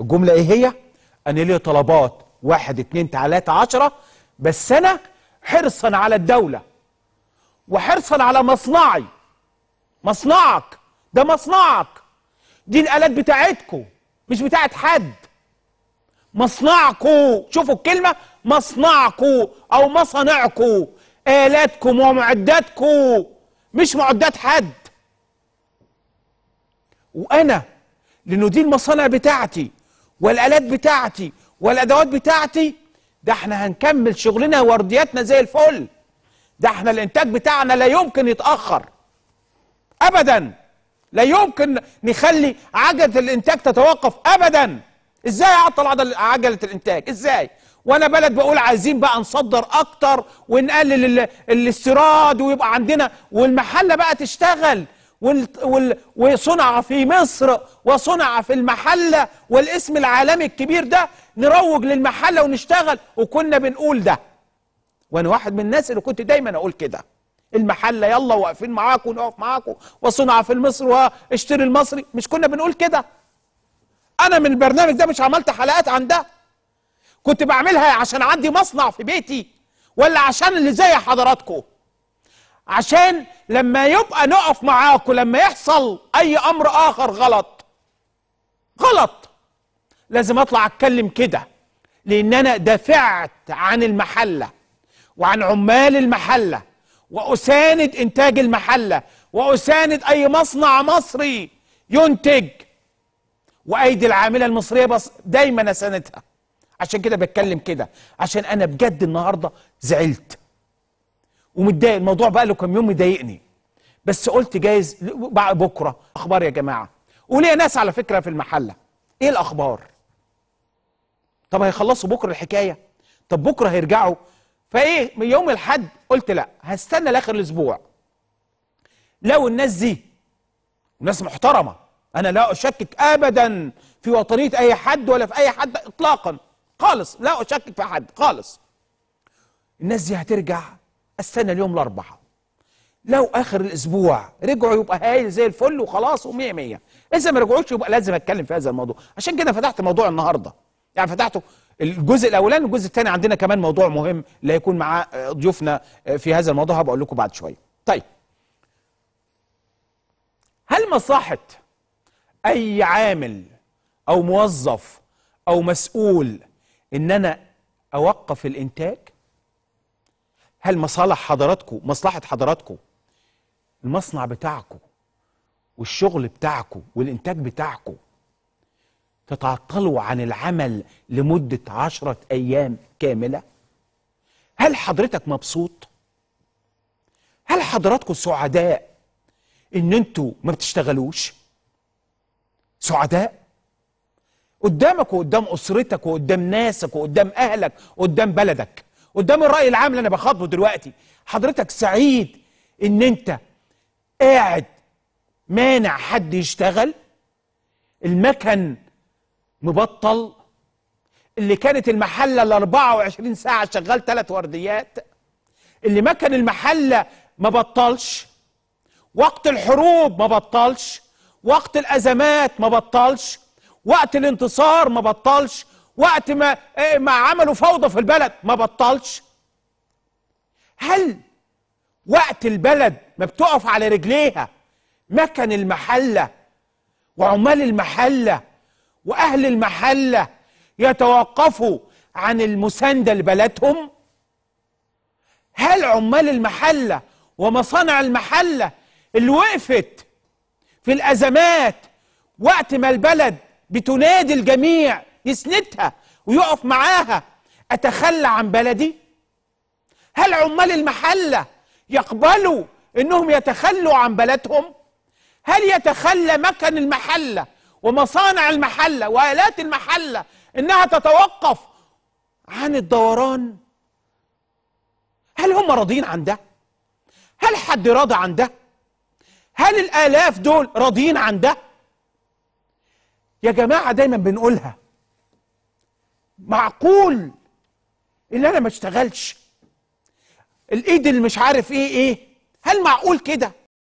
الجملة ايه هي؟ انا ليه طلبات واحد اتنين تعالات عشرة بس انا حرصا على الدولة وحرصا على مصنعي مصنعك ده مصنعك دي الالات بتاعتكو مش بتاعت حد مصنعكو شوفوا الكلمة مصنعكو او مصانعكو آلاتكم ومعداتكو مش معدات حد وأنا لأنه دي المصانع بتاعتي والآلات بتاعتي والأدوات بتاعتي ده احنا هنكمل شغلنا وردياتنا زي الفل ده احنا الإنتاج بتاعنا لا يمكن يتأخر أبدا لا يمكن نخلي عجلة الإنتاج تتوقف أبدا إزاي أعطل عجلة الإنتاج إزاي وانا بلد بقول عايزين بقى نصدر اكتر ونقلل الاستيراد ويبقى عندنا والمحله بقى تشتغل وصنع في مصر وصنع في المحلة والاسم العالمي الكبير ده نروج للمحلة ونشتغل وكنا بنقول ده وأنا واحد من الناس اللي كنت دايما أقول كده المحلة يلا واقفين معاكم ونقف معاكم وصنع في مصر واشتري المصري مش كنا بنقول كده أنا من البرنامج ده مش عملت حلقات عن ده كنت بعملها عشان عندي مصنع في بيتي ولا عشان اللي زي حضراتكم عشان لما يبقى نقف معاكم لما يحصل اي امر اخر غلط غلط لازم اطلع اتكلم كده لان انا دافعت عن المحله وعن عمال المحله واساند انتاج المحله واساند اي مصنع مصري ينتج وايدي العامله المصريه بس دايما اساندها عشان كده بتكلم كده عشان انا بجد النهارده زعلت ومتضايق الموضوع بقى له كم يوم مضايقني بس قلت جايز بقى بكره اخبار يا جماعه وليا ناس على فكره في المحله ايه الاخبار طب هيخلصوا بكره الحكايه طب بكره هيرجعوا فايه من يوم الحد قلت لا هستنى لاخر الاسبوع لو الناس دي ناس محترمه انا لا اشكك ابدا في وطنيه اي حد ولا في اي حد اطلاقا خالص لا اشكك في حد خالص الناس دي هترجع استنى اليوم الاربعاء لو اخر الاسبوع رجعوا يبقى هايل زي الفل وخلاص و100 100 اذا ما رجعوش يبقى لازم اتكلم في هذا الموضوع عشان كده فتحت موضوع النهارده يعني فتحته الجزء الاولاني والجزء الثاني عندنا كمان موضوع مهم لا يكون مع ضيوفنا في هذا الموضوع هبقول لكم بعد شويه طيب هل مصلحه اي عامل او موظف او مسؤول ان انا اوقف الانتاج هل مصالح حضراتكم مصلحة حضراتكم المصنع بتاعكم والشغل بتاعكم والإنتاج بتاعكم تتعطلوا عن العمل لمدة عشرة أيام كاملة هل حضرتك مبسوط؟ هل حضراتكم سعداء ان انتوا ما بتشتغلوش؟ سعداء؟ قدامك وقدام اسرتك وقدام ناسك وقدام اهلك وقدام بلدك قدام الراي العام اللي انا بخاطبه دلوقتي حضرتك سعيد ان انت قاعد مانع حد يشتغل المكن مبطل اللي كانت المحلة ال 24 ساعة شغال ثلاث ورديات اللي مكن المحلة ما بطلش وقت الحروب ما بطلش وقت الأزمات ما بطلش وقت الانتصار ما بطلش وقت ما إيه، ما عملوا فوضى في البلد ما بطلش هل وقت البلد ما بتقف على رجليها مكن المحله وعمال المحله واهل المحله يتوقفوا عن المسانده لبلدهم هل عمال المحله ومصانع المحله اللي وقفت في الازمات وقت ما البلد بتنادي الجميع يسندها ويقف معاها أتخلى عن بلدي؟ هل عمال المحلة يقبلوا إنهم يتخلوا عن بلدهم؟ هل يتخلى مكن المحلة ومصانع المحلة وآلات المحلة إنها تتوقف عن الدوران؟ هل هم راضين عن ده؟ هل حد راضى عن ده؟ هل الآلاف دول راضيين عن ده؟ يا جماعة دايما بنقولها معقول ان انا ما اشتغلش الايد اللي مش عارف ايه ايه هل معقول كده